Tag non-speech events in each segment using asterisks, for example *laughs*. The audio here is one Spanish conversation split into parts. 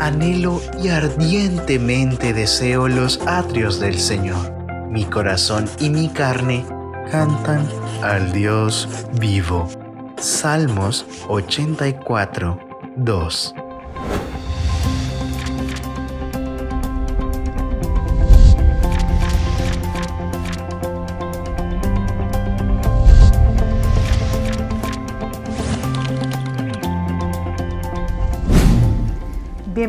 Anhelo y ardientemente deseo los atrios del Señor. Mi corazón y mi carne cantan al Dios vivo. Salmos 84, 2.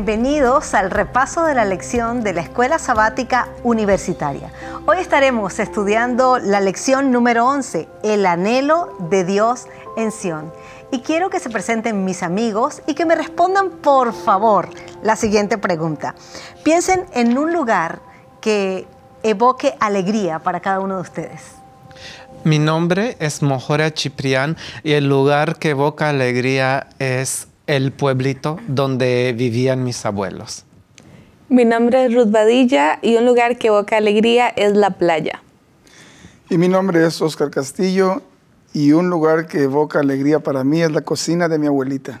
bienvenidos al repaso de la lección de la Escuela Sabática Universitaria. Hoy estaremos estudiando la lección número 11, El anhelo de Dios en Sión. Y quiero que se presenten mis amigos y que me respondan, por favor, la siguiente pregunta. Piensen en un lugar que evoque alegría para cada uno de ustedes. Mi nombre es Mojora Chiprián y el lugar que evoca alegría es el pueblito donde vivían mis abuelos. Mi nombre es Ruth Badilla y un lugar que evoca alegría es la playa. Y mi nombre es Oscar Castillo y un lugar que evoca alegría para mí es la cocina de mi abuelita.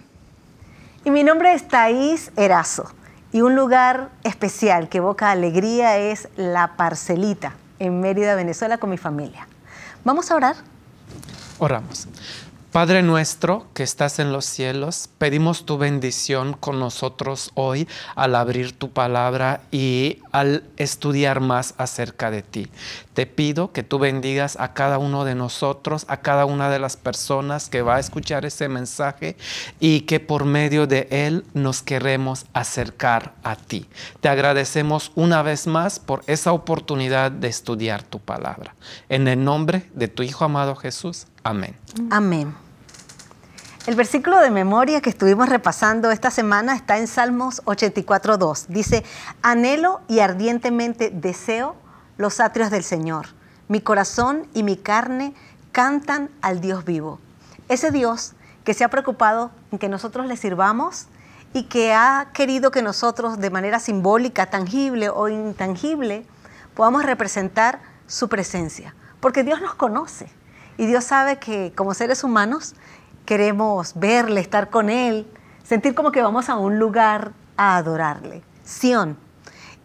Y mi nombre es Thaís Erazo y un lugar especial que evoca alegría es la parcelita en Mérida, Venezuela con mi familia. ¿Vamos a orar? Oramos. Padre nuestro que estás en los cielos, pedimos tu bendición con nosotros hoy al abrir tu palabra y al estudiar más acerca de ti. Te pido que tú bendigas a cada uno de nosotros, a cada una de las personas que va a escuchar ese mensaje y que por medio de él nos queremos acercar a ti. Te agradecemos una vez más por esa oportunidad de estudiar tu palabra. En el nombre de tu Hijo amado Jesús. Amén. Amén. El versículo de memoria que estuvimos repasando esta semana está en Salmos 84.2. Dice, anhelo y ardientemente deseo los atrios del Señor. Mi corazón y mi carne cantan al Dios vivo. Ese Dios que se ha preocupado en que nosotros le sirvamos y que ha querido que nosotros de manera simbólica, tangible o intangible, podamos representar su presencia. Porque Dios nos conoce y Dios sabe que como seres humanos queremos verle, estar con Él, sentir como que vamos a un lugar a adorarle, Sión.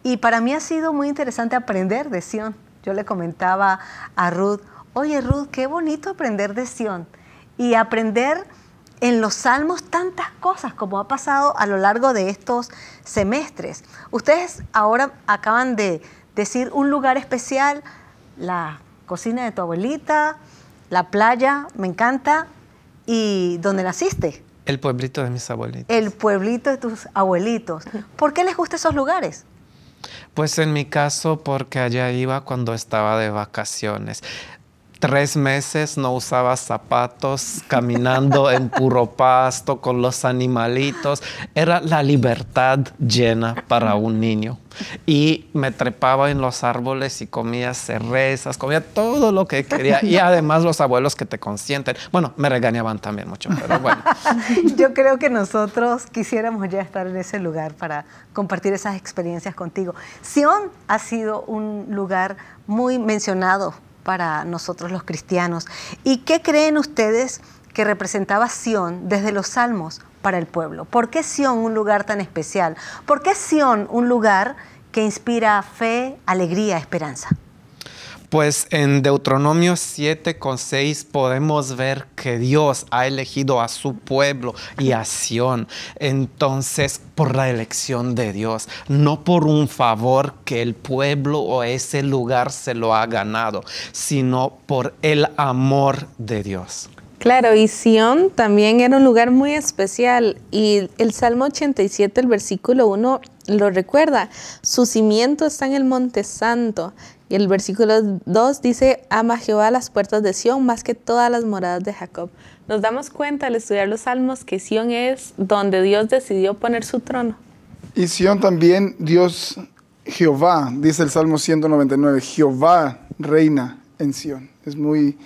Y para mí ha sido muy interesante aprender de Sión. Yo le comentaba a Ruth, oye Ruth, qué bonito aprender de Sión y aprender en los salmos tantas cosas como ha pasado a lo largo de estos semestres. Ustedes ahora acaban de decir un lugar especial, la cocina de tu abuelita, la playa, me encanta, ¿Y dónde naciste? El pueblito de mis abuelitos. El pueblito de tus abuelitos. ¿Por qué les gustan esos lugares? Pues en mi caso, porque allá iba cuando estaba de vacaciones tres meses no usaba zapatos, caminando *laughs* en puro pasto con los animalitos. Era la libertad llena para un niño. Y me trepaba en los árboles y comía cerezas, comía todo lo que quería. Y *laughs* además los abuelos que te consienten. Bueno, me regañaban también mucho, pero bueno. *laughs* Yo creo que nosotros quisiéramos ya estar en ese lugar para compartir esas experiencias contigo. Sion ha sido un lugar muy mencionado para nosotros los cristianos. ¿Y qué creen ustedes que representaba Sión desde los Salmos para el pueblo? ¿Por qué Sión un lugar tan especial? ¿Por qué Sión un lugar que inspira fe, alegría, esperanza? Pues en Deuteronomio 7 con 6 podemos ver que Dios ha elegido a su pueblo y a Sión. Entonces, por la elección de Dios, no por un favor que el pueblo o ese lugar se lo ha ganado, sino por el amor de Dios. Claro, y Sión también era un lugar muy especial y el Salmo 87, el versículo 1, lo recuerda, su cimiento está en el Monte Santo, el versículo 2 dice, ama Jehová las puertas de Sión más que todas las moradas de Jacob. Nos damos cuenta al estudiar los salmos que Sión es donde Dios decidió poner su trono. Y Sión también, Dios Jehová, dice el Salmo 199, Jehová reina en Sión. Es muy,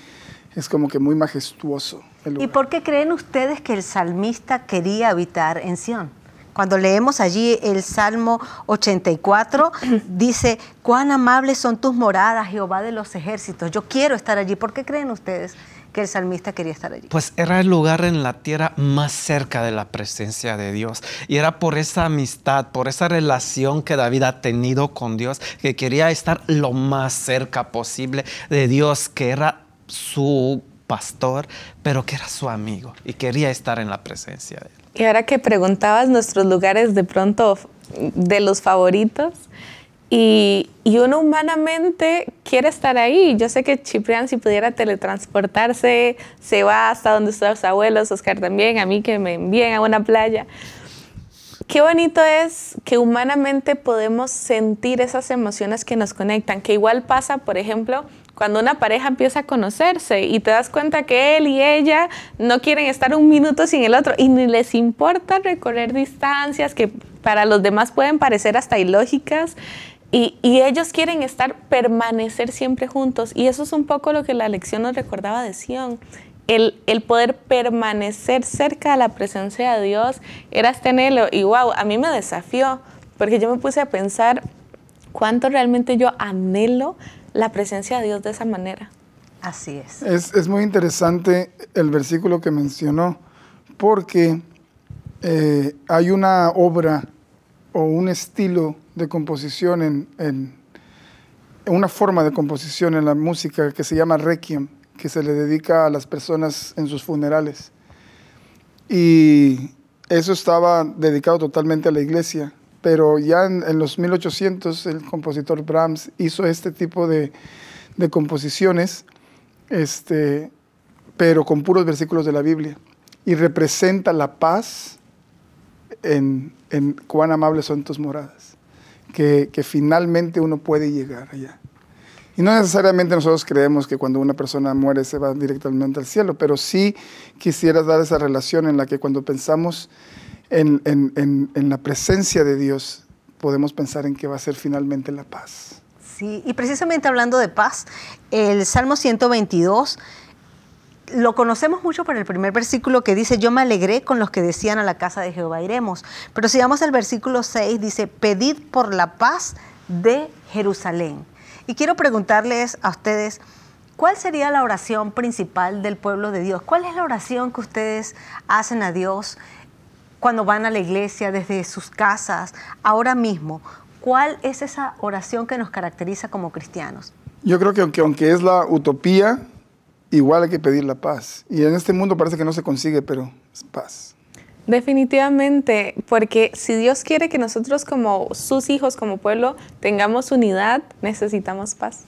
es como que muy majestuoso. ¿Y por qué creen ustedes que el salmista quería habitar en Sión? Cuando leemos allí el Salmo 84, *clears throat* dice, cuán amables son tus moradas, Jehová de los ejércitos. Yo quiero estar allí. ¿Por qué creen ustedes que el salmista quería estar allí? Pues era el lugar en la tierra más cerca de la presencia de Dios. Y era por esa amistad, por esa relación que David ha tenido con Dios, que quería estar lo más cerca posible de Dios, que era su pastor, pero que era su amigo y quería estar en la presencia de él. Y ahora que preguntabas nuestros lugares de pronto de los favoritos, y, y, uno humanamente quiere estar ahí. Yo sé que Chiprián si pudiera teletransportarse, se va hasta donde están sus abuelos, Oscar también, a mí que me envíen a una playa. Qué bonito es que humanamente podemos sentir esas emociones que nos conectan, que igual pasa, por ejemplo, cuando una pareja empieza a conocerse y te das cuenta que él y ella no quieren estar un minuto sin el otro y ni les importa recorrer distancias que para los demás pueden parecer hasta ilógicas. Y, ellos quieren estar, permanecer siempre juntos. Y eso es un poco lo que la lección nos recordaba de Sion. El, el poder permanecer cerca de la presencia de Dios era este anhelo. Y wow, a mí me desafió, porque yo me puse a pensar cuánto realmente yo anhelo la presencia de Dios de esa manera. Así es. Es, muy interesante el versículo que mencionó, porque eh, hay una obra o un estilo de composición en, en, una forma de composición en la música que se llama requiem, que se le dedica a las personas en sus funerales. Y eso estaba dedicado totalmente a la iglesia pero ya en, los 1800 el compositor Brahms hizo este tipo de, composiciones, este, pero con puros versículos de la Biblia, y representa la paz en, cuán amables son tus moradas, que, que finalmente uno puede llegar allá. Y no necesariamente nosotros creemos que cuando una persona muere se va directamente al cielo, pero sí quisiera dar esa relación en la que cuando pensamos en, la presencia de Dios, podemos pensar en que va a ser finalmente la paz. Sí, y precisamente hablando de paz, el Salmo 122 lo conocemos mucho por el primer versículo que dice, yo me alegré con los que decían a la casa de Jehová iremos. Pero si vamos al versículo 6, dice, pedid por la paz de Jerusalén. Y quiero preguntarles a ustedes, ¿cuál sería la oración principal del pueblo de Dios? ¿Cuál es la oración que ustedes hacen a Dios cuando van a la iglesia, desde sus casas, ahora mismo, ¿cuál es esa oración que nos caracteriza como cristianos? Yo creo que aunque, es la utopía, igual hay que pedir la paz. Y en este mundo parece que no se consigue, pero es paz. Definitivamente, porque si Dios quiere que nosotros como sus hijos, como pueblo, tengamos unidad, necesitamos paz.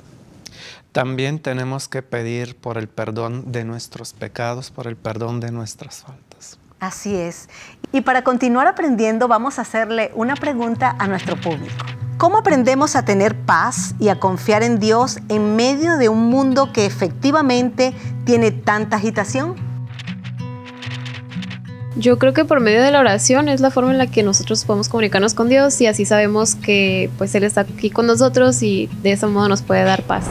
También tenemos que pedir por el perdón de nuestros pecados, por el perdón de nuestras faltas. Así es. Y para continuar aprendiendo vamos a hacerle una pregunta a nuestro público. ¿Cómo aprendemos a tener paz y a confiar en Dios en medio de un mundo que efectivamente tiene tanta agitación? Yo creo que por medio de la oración es la forma en la que nosotros podemos comunicarnos con Dios y así sabemos que pues Él está aquí con nosotros y de ese modo nos puede dar paz.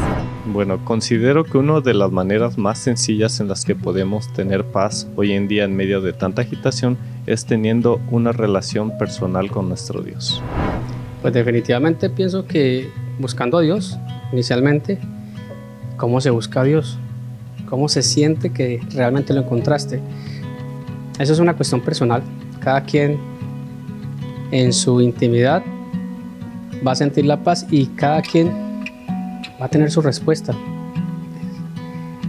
Bueno, considero que una de las maneras más sencillas en las que podemos tener paz hoy en día en medio de tanta agitación es teniendo una relación personal con nuestro Dios. Pues definitivamente pienso que buscando a Dios, inicialmente, ¿cómo se busca a Dios? ¿Cómo se siente que realmente lo encontraste? Eso es una cuestión personal. Cada quien en su intimidad va a sentir la paz y cada quien va a tener su respuesta.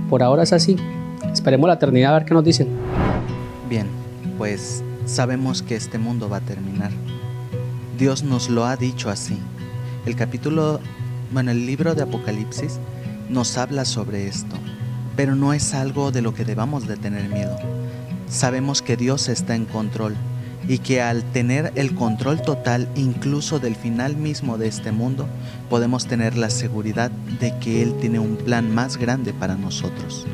Por ahora es así. Esperemos la eternidad a ver qué nos dicen. Bien, pues sabemos que este mundo va a terminar. Dios nos lo ha dicho así. El capítulo, bueno, el libro de Apocalipsis nos habla sobre esto, pero no es algo de lo que debamos de tener miedo sabemos que Dios está en control y que al tener el control total incluso del final mismo de este mundo, podemos tener la seguridad de que Él tiene un plan más grande para nosotros.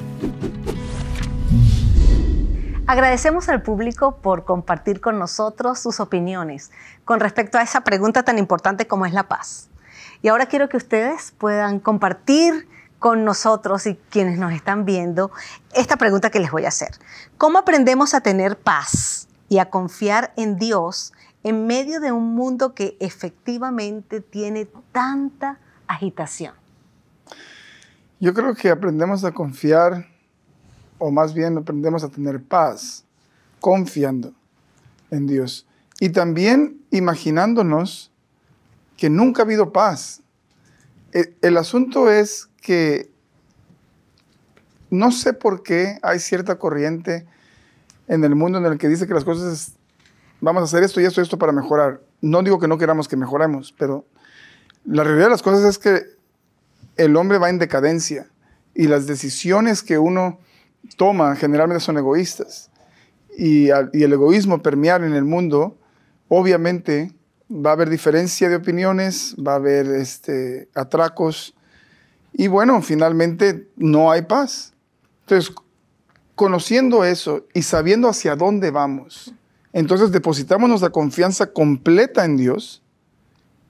Agradecemos al público por compartir con nosotros sus opiniones con respecto a esa pregunta tan importante como es la paz. Y ahora quiero que ustedes puedan compartir con nosotros y quienes nos están viendo esta pregunta que les voy a hacer. ¿Cómo aprendemos a tener paz y a confiar en Dios en medio de un mundo que efectivamente tiene tanta agitación? Yo creo que aprendemos a confiar, o más bien aprendemos a tener paz, confiando en Dios. Y también imaginándonos que nunca ha habido paz. E, el, asunto es que no sé por qué hay cierta corriente en el mundo en el que dice que las cosas vamos a hacer esto y esto y esto para mejorar. No digo que no queramos que mejoremos, pero la realidad de las cosas es que el hombre va en decadencia y las decisiones que uno toma generalmente son egoístas. Y, el egoísmo permear en el mundo, obviamente va a haber diferencia de opiniones, va a haber este, atracos, y bueno, finalmente no hay paz. Entonces, conociendo eso y sabiendo hacia dónde vamos, entonces depositamos nuestra confianza completa en Dios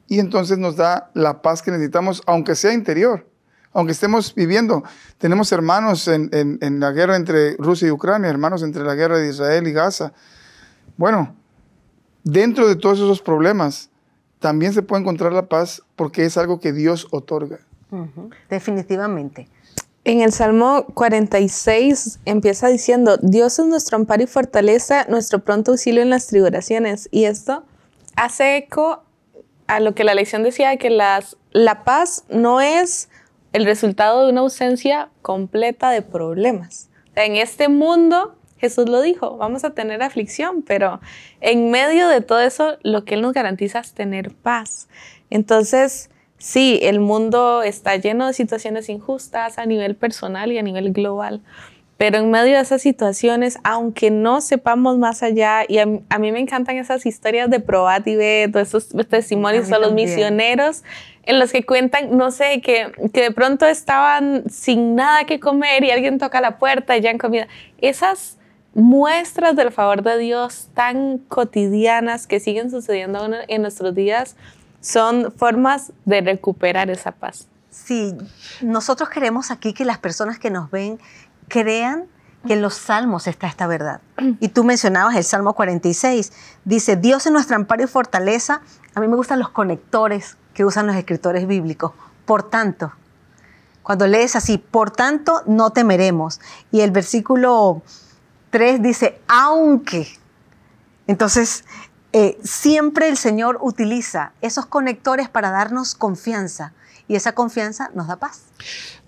y entonces nos da la paz que necesitamos, aunque sea interior, aunque estemos viviendo. Tenemos hermanos en, en la guerra entre Rusia y Ucrania, hermanos entre la guerra de Israel y Gaza. Bueno, dentro de todos esos problemas también se puede encontrar la paz porque es algo que Dios otorga. Definitivamente. En el Salmo 46 empieza diciendo, Dios es nuestro amparo y fortaleza, nuestro pronto auxilio en las tribulaciones. Y esto hace eco a lo que la lección decía, que la paz no es el resultado de una ausencia completa de problemas. en este mundo, Jesús lo dijo, vamos a tener aflicción, pero en medio de todo eso, lo que Él nos garantiza es tener paz. Entonces, Sí, el mundo está lleno de situaciones injustas a nivel personal y a nivel global. Pero en medio de esas situaciones, aunque no sepamos más allá, y a, mí me encantan esas historias de Probat y Beto, esos testimonios de los misioneros, en los que cuentan, no sé, que, que de pronto estaban sin nada que comer y alguien toca la puerta y ya han comido. Esas muestras del favor de Dios tan cotidianas que siguen sucediendo en nuestros días son formas de recuperar esa paz. Sí, nosotros queremos aquí que las personas que nos ven crean que en los salmos está esta verdad. Mm. Y tú mencionabas el Salmo 46, dice, Dios es nuestro amparo y fortaleza. A mí me gustan los conectores que usan los escritores bíblicos. Por tanto, cuando lees así, por tanto, no temeremos. Y el versículo 3 dice, aunque. Entonces, eh, siempre el Señor utiliza esos conectores para darnos confianza, y esa confianza nos da paz.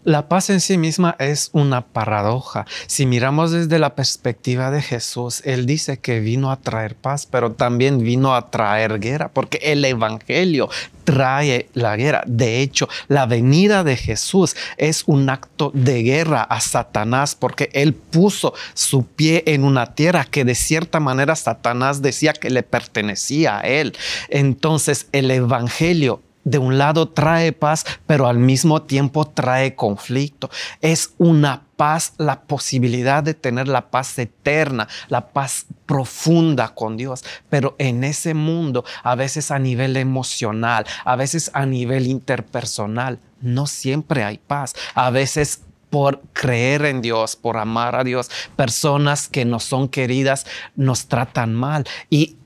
La paz en sí misma es una paradoja. Si miramos desde la perspectiva de Jesús, Él dice que vino a traer paz, pero también vino a traer guerra, porque el Evangelio trae la guerra. De hecho, la venida de Jesús es un acto de guerra a Satanás, porque Él puso su pie en una tierra que de cierta manera Satanás decía que le pertenecía a Él. Entonces, el Evangelio de un lado trae paz, pero al mismo tiempo trae conflicto. Es una paz, la posibilidad de tener la paz eterna, la paz profunda con Dios. Pero en ese mundo, a veces a nivel emocional, a veces a nivel interpersonal, no siempre hay paz. A veces por creer en Dios, por amar a Dios. Personas que no son queridas nos tratan mal. Y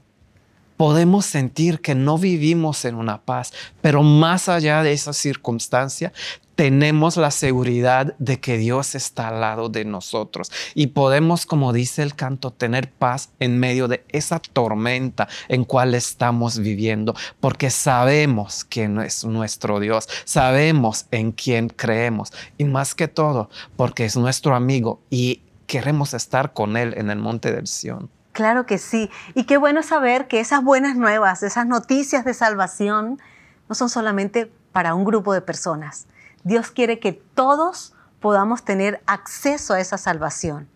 podemos sentir que no vivimos en una paz, pero más allá de esa circunstancia, tenemos la seguridad de que Dios está al lado de nosotros y podemos, como dice el canto, tener paz en medio de esa tormenta en cual estamos viviendo, porque sabemos quién es nuestro Dios, sabemos en quién creemos y más que todo, porque es nuestro amigo y queremos estar con Él en el monte del Sión. Claro que sí. Y qué bueno saber que esas buenas nuevas, esas noticias de salvación, no son solamente para un grupo de personas. Dios quiere que todos podamos tener acceso a esa salvación.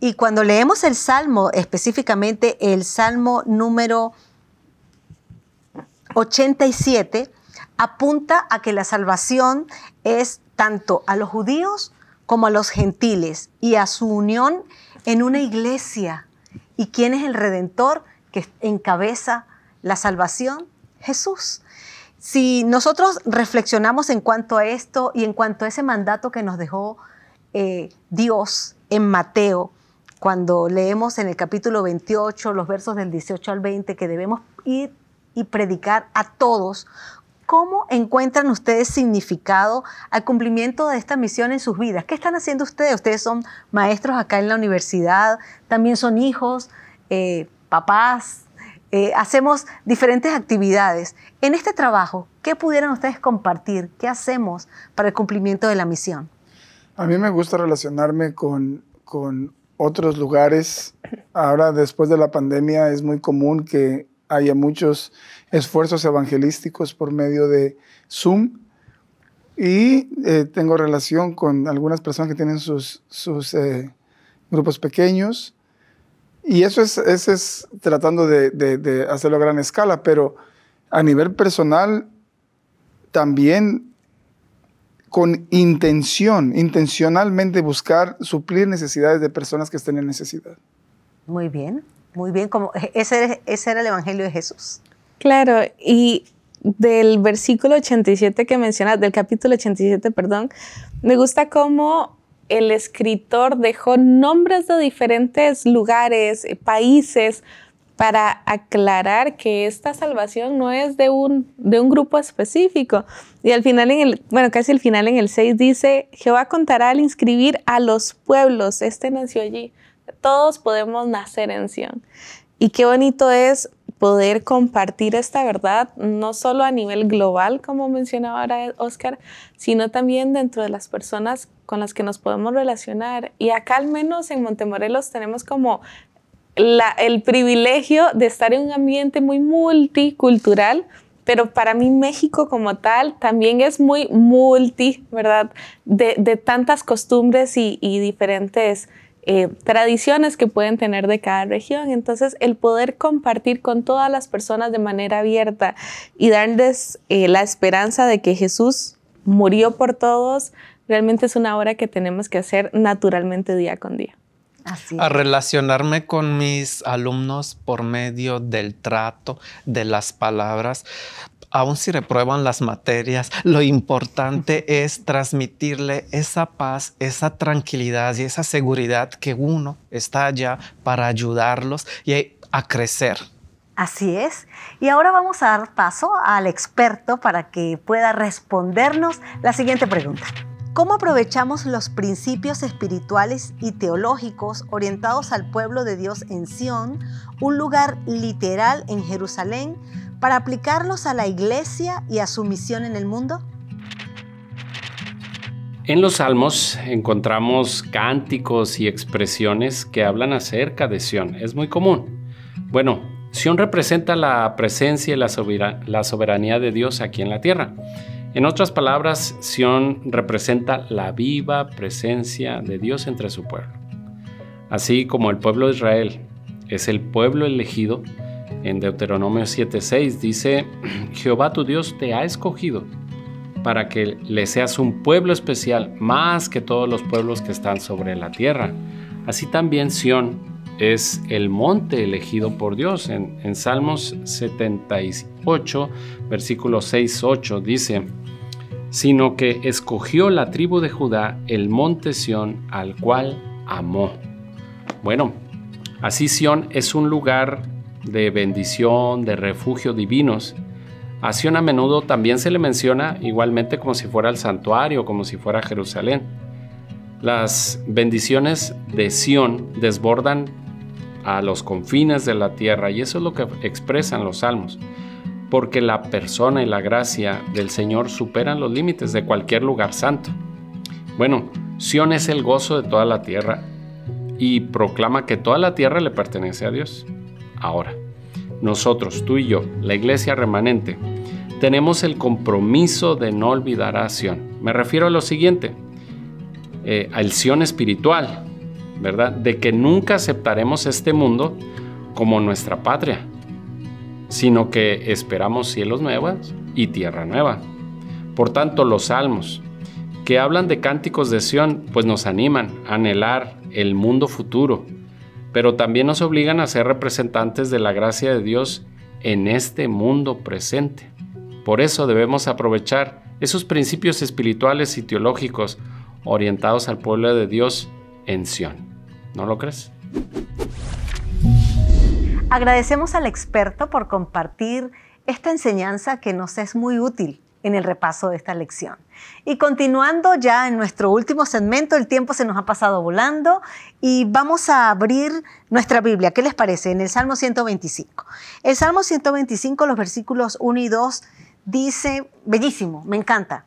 Y cuando leemos el Salmo, específicamente el Salmo número 87, apunta a que la salvación es tanto a los judíos como a los gentiles y a su unión en una iglesia ¿Y quién es el redentor que encabeza la salvación? Jesús. Si nosotros reflexionamos en cuanto a esto y en cuanto a ese mandato que nos dejó eh, Dios en Mateo, cuando leemos en el capítulo 28 los versos del 18 al 20 que debemos ir y predicar a todos ¿Cómo encuentran ustedes significado al cumplimiento de esta misión en sus vidas? ¿Qué están haciendo ustedes? Ustedes son maestros acá en la universidad, también son hijos, eh, papás, eh, hacemos diferentes actividades. En este trabajo, ¿qué pudieran ustedes compartir? ¿Qué hacemos para el cumplimiento de la misión? A mí me gusta relacionarme con, con otros lugares. Ahora, después de la pandemia, es muy común que haya muchos esfuerzos evangelísticos por medio de Zoom. Y eh, tengo relación con algunas personas que tienen sus, sus eh, grupos pequeños. Y eso es, es tratando de, de, hacerlo a gran escala, pero a nivel personal también con intención, intencionalmente buscar suplir necesidades de personas que estén en necesidad. Muy bien. Muy bien, como e, ese, era el Evangelio de Jesús. Claro, y del versículo 87 que mencionas, del capítulo 87, perdón, me gusta cómo el escritor dejó nombres de diferentes lugares, eh, países, para aclarar que esta salvación no es de un, de un grupo específico. Y al final, en el, bueno, casi al final en el 6 dice, Jehová contará al inscribir a los pueblos, este nació allí todos podemos nacer en Sion. Y qué bonito es poder compartir esta verdad, no solo a nivel global, como mencionaba ahora Oscar, sino también dentro de las personas con las que nos podemos relacionar. Y acá al menos en Montemorelos tenemos como el privilegio de estar en un ambiente muy multicultural, pero para mí México como tal también es muy multi, ¿verdad? De, tantas costumbres y, y diferentes eh, tradiciones que pueden tener de cada región. Entonces, el poder compartir con todas las personas de manera abierta y darles eh, la esperanza de que Jesús murió por todos, realmente es una obra que tenemos que hacer naturalmente día con día. Así a relacionarme con mis alumnos por medio del trato, de las palabras, Aún si reprueban las materias, lo importante es transmitirle esa paz, esa tranquilidad y esa seguridad que uno está allá para ayudarlos y a crecer. Así es. Y ahora vamos a dar paso al experto para que pueda respondernos la siguiente pregunta. ¿Cómo aprovechamos los principios espirituales y teológicos orientados al pueblo de Dios en Sión, un lugar literal en Jerusalén, para aplicarlos a la iglesia y a su misión en el mundo? En los salmos encontramos cánticos y expresiones que hablan acerca de Sión. Es muy común. Bueno, Sion representa la presencia y la, soberanía de Dios aquí en la tierra. En otras palabras, Sion representa la viva presencia de Dios entre su pueblo. Así como el pueblo de Israel es el pueblo elegido, en Deuteronomio 7:6 dice, *clears throat* Jehová tu Dios te ha escogido para que le seas un pueblo especial más que todos los pueblos que están sobre la tierra. Así también Sión es el monte elegido por Dios. En, Salmos 78, versículo 6 dice, sino que escogió la tribu de Judá el monte Sión al cual amó. Bueno, así Sión es un lugar de bendición, de refugio divinos. a Sion a menudo también se le menciona igualmente como si fuera el santuario, como si fuera Jerusalén. Las bendiciones de Sión desbordan a los confines de la tierra y eso es lo que expresan los salmos, porque la persona y la gracia del Señor superan los límites de cualquier lugar santo. Bueno, Sión es el gozo de toda la tierra y proclama que toda la tierra le pertenece a Dios ahora. Nosotros, tú y yo, la iglesia remanente, tenemos el compromiso de no olvidar a Sion. Me refiero a lo siguiente, eh, al Sion espiritual, ¿verdad? De que nunca aceptaremos este mundo como nuestra patria, sino que esperamos cielos nuevos y tierra nueva. Por tanto, los salmos que hablan de cánticos de Sion, pues nos animan a anhelar el mundo futuro, pero también nos obligan a ser representantes de la gracia de Dios en este mundo presente. Por eso debemos aprovechar esos principios espirituales y teológicos orientados al pueblo de Dios en Sión. ¿No lo crees? Agradecemos al experto por compartir esta enseñanza que nos es muy útil en el repaso de esta lección. Y continuando ya en nuestro último segmento, el tiempo se nos ha pasado volando y vamos a abrir nuestra Biblia. ¿Qué les parece? En el Salmo 125. El Salmo 125, los versículos 1 y 2, dice, bellísimo, me encanta.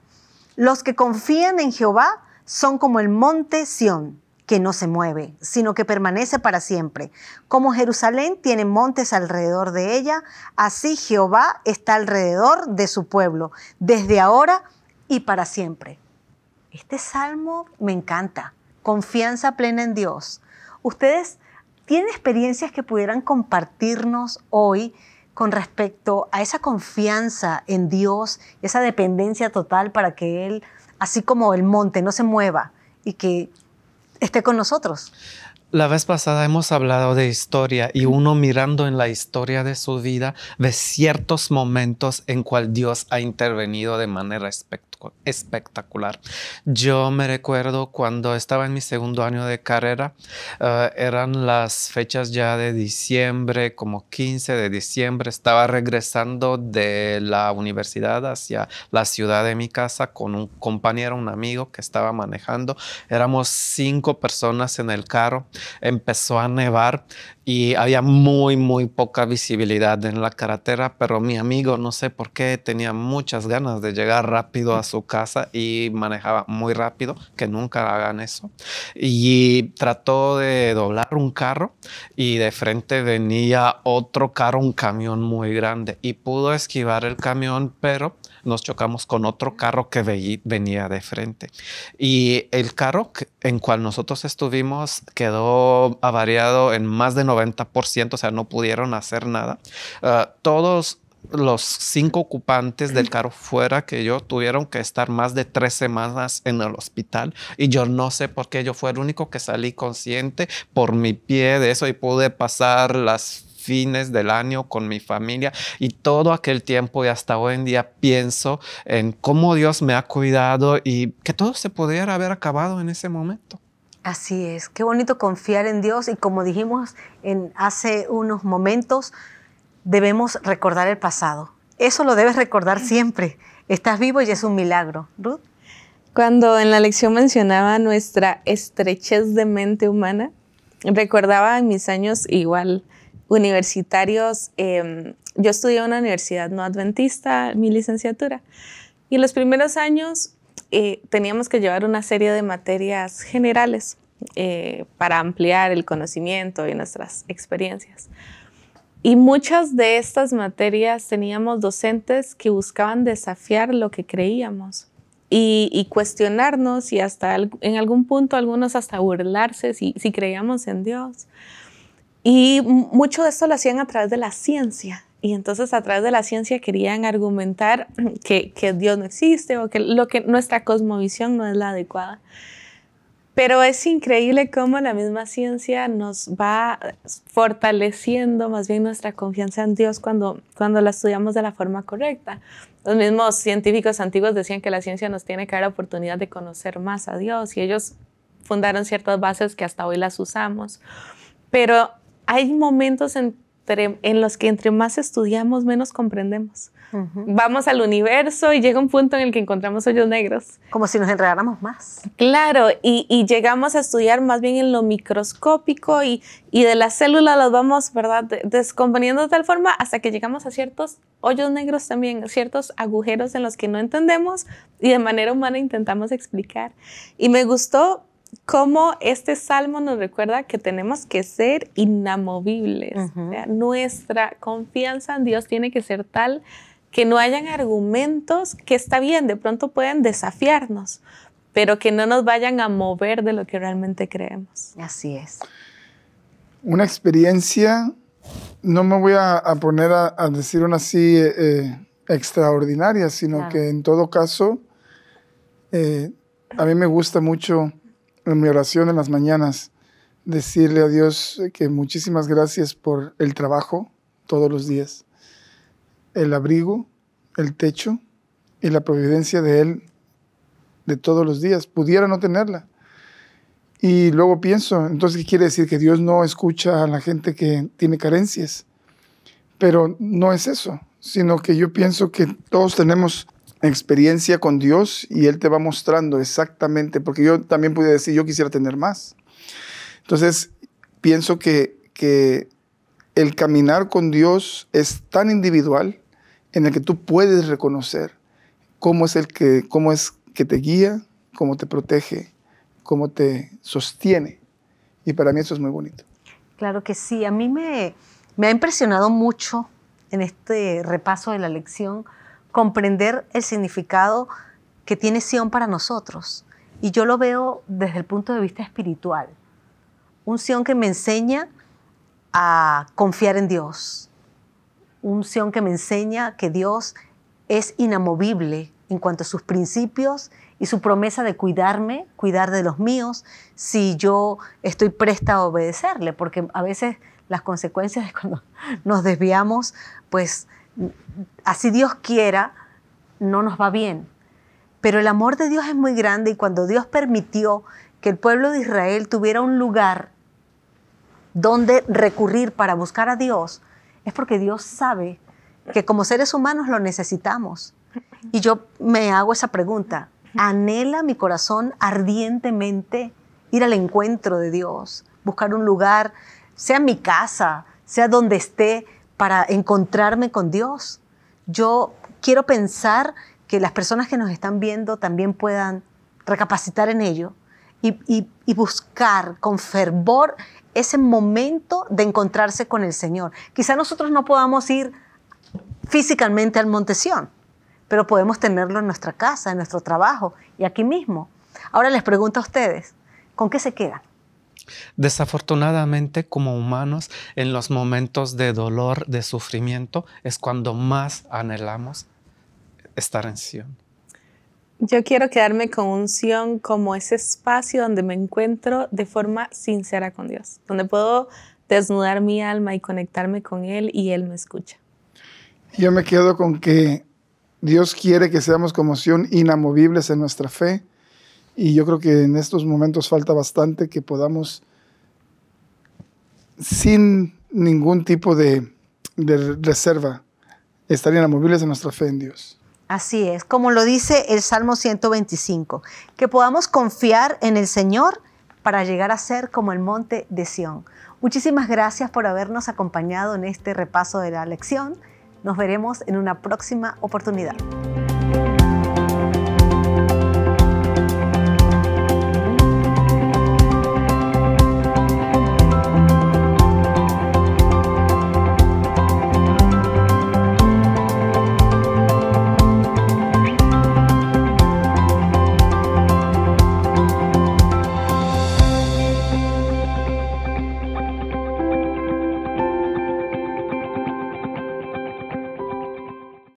Los que confían en Jehová son como el monte Sión, que no se mueve, sino que permanece para siempre. Como Jerusalén tiene montes alrededor de ella, así Jehová está alrededor de su pueblo, desde ahora y para siempre. Este salmo me encanta. Confianza plena en Dios. Ustedes tienen experiencias que pudieran compartirnos hoy con respecto a esa confianza en Dios, esa dependencia total para que Él, así como el monte, no se mueva y que esté con nosotros. La vez pasada hemos hablado de historia y uno mirando en la historia de su vida de ciertos momentos en cual Dios ha intervenido de manera espectacular espectacular. Yo me recuerdo cuando estaba en mi segundo año de carrera, eh, eran las fechas ya de diciembre, como 15 de diciembre, estaba regresando de la universidad hacia la ciudad de mi casa con un compañero, un amigo que estaba manejando. Éramos cinco personas en el carro, empezó a nevar y había muy, muy poca visibilidad en la carretera, pero mi amigo, no sé por qué, tenía muchas ganas de llegar rápido a su casa y manejaba muy rápido, que nunca hagan eso. Y trató de doblar un carro y de frente venía otro carro, un camión muy grande, y pudo esquivar el camión, pero nos chocamos con otro carro que venía de frente. Y el carro en cual nosotros estuvimos quedó avariado en más de 90%, o sea, no pudieron hacer nada. Ah, todos los cinco ocupantes del carro fuera que yo tuvieron que estar más de tres semanas en el hospital y yo no sé por qué yo fui el único que salí consciente por mi pie de eso y pude pasar las fines del año con mi familia y todo aquel tiempo y hasta hoy en día pienso en cómo Dios me ha cuidado y que todo se pudiera haber acabado en ese momento. Así es, qué bonito confiar en Dios y como dijimos en hace unos momentos, debemos recordar el pasado. Eso lo debes recordar siempre. Estás vivo y es un milagro. Ruth. Cuando en la lección mencionaba nuestra estrechez de mente humana, recordaba en mis años igual universitarios, em, yo estudié en una universidad no adventista, mi licenciatura, y en los primeros años eh, teníamos que llevar una serie de materias generales eh, para ampliar el conocimiento y nuestras experiencias. Y muchas de estas materias teníamos docentes que buscaban desafiar lo que creíamos y, cuestionarnos y hasta en algún punto algunos hasta burlarse si creíamos en Dios. Y mucho de esto lo hacían a través de la ciencia. Y entonces a través de la ciencia querían argumentar *clears throat* que, Dios no existe o que, lo que nuestra cosmovisión no es la adecuada. Pero es increíble cómo la misma ciencia nos va fortaleciendo más bien nuestra confianza en Dios cuando, cuando la estudiamos de la forma correcta. Los mismos científicos antiguos decían que la ciencia nos tiene que dar oportunidad de conocer más a Dios y ellos fundaron ciertas bases que hasta hoy las usamos. Pero hay momentos en los que entre más estudiamos, menos comprendemos. Vamos al universo y llega un punto en el que encontramos hoyos negros. Como si nos enredáramos más. Claro, y, llegamos a estudiar más bien en lo microscópico y, de la célula las vamos, ¿verdad?, descomponiendo de tal forma hasta que llegamos a ciertos hoyos negros también, ciertos agujeros en los que no entendemos y de manera humana intentamos explicar. Y me gustó cómo este salmo nos recuerda que tenemos que ser inamovibles. nuestra confianza en Dios tiene que ser tal que no hayan argumentos que está bien, de pronto pueden desafiarnos, pero que no nos vayan a mover de lo que realmente creemos. Así es. Una experiencia, no me voy a, poner a, decir una así eh, eh, extraordinaria, sino que en todo caso, eh, a mí me gusta mucho en mi oración en las mañanas, decirle a Dios que muchísimas gracias por el trabajo todos los días, el abrigo, el techo y la providencia de Él de todos los días. Pudiera no tenerla. Y luego pienso, entonces, ¿qué quiere decir? Que Dios no escucha a la gente que tiene carencias. Pero no es eso, sino que yo pienso que todos tenemos experiencia con Dios y Él te va mostrando exactamente, porque yo también pude decir, yo quisiera tener más. Entonces, pienso que, que el caminar con Dios es tan individual en el que tú puedes reconocer cómo es el que, cómo es que te guía, cómo te protege, cómo te sostiene. Y para mí eso es muy bonito. Claro que sí, a mí me, me ha impresionado mucho en este repaso de la lección comprender el significado que tiene Sion para nosotros. Y yo lo veo desde el punto de vista espiritual. Un Sion que me enseña a confiar en Dios. Un Sion que me enseña que Dios es inamovible en cuanto a sus principios y su promesa de cuidarme, cuidar de los míos, si yo estoy presta a obedecerle, porque a veces las consecuencias cuando nos desviamos, pues así Dios quiera, no nos va bien. Pero el amor de Dios es muy grande y cuando Dios permitió que el pueblo de Israel tuviera un lugar donde recurrir para buscar a Dios, es porque Dios sabe que como seres humanos lo necesitamos. Y yo me hago esa pregunta, ¿anhela mi corazón ardientemente ir al encuentro de Dios, buscar un lugar, sea mi casa, sea donde esté, para encontrarme con Dios. Yo quiero pensar que las personas que nos están viendo también puedan recapacitar en ello y, buscar con fervor ese momento de encontrarse con el Señor. Quizá nosotros no podamos ir físicamente al Montesión, pero podemos tenerlo en nuestra casa, en nuestro trabajo y aquí mismo. Ahora les pregunto a ustedes, ¿con qué se queda? Desafortunadamente, como humanos, en los momentos de dolor, de sufrimiento, es cuando más anhelamos estar en Sion. Yo quiero quedarme con un Sion como ese espacio donde me encuentro de forma sincera con Dios, donde puedo desnudar mi alma y conectarme con Él y Él me escucha. Yo me quedo con que Dios quiere que seamos como Sion inamovibles en nuestra fe, y yo creo que en estos momentos falta bastante que podamos, sin ningún tipo de, reserva, estar inamovibles en nuestra fe en Dios. Así es, como lo dice el Salmo 125, que podamos confiar en el Señor para llegar a ser como el monte de Sión. Muchísimas gracias por habernos acompañado en este repaso de la lección. Nos veremos en una próxima oportunidad.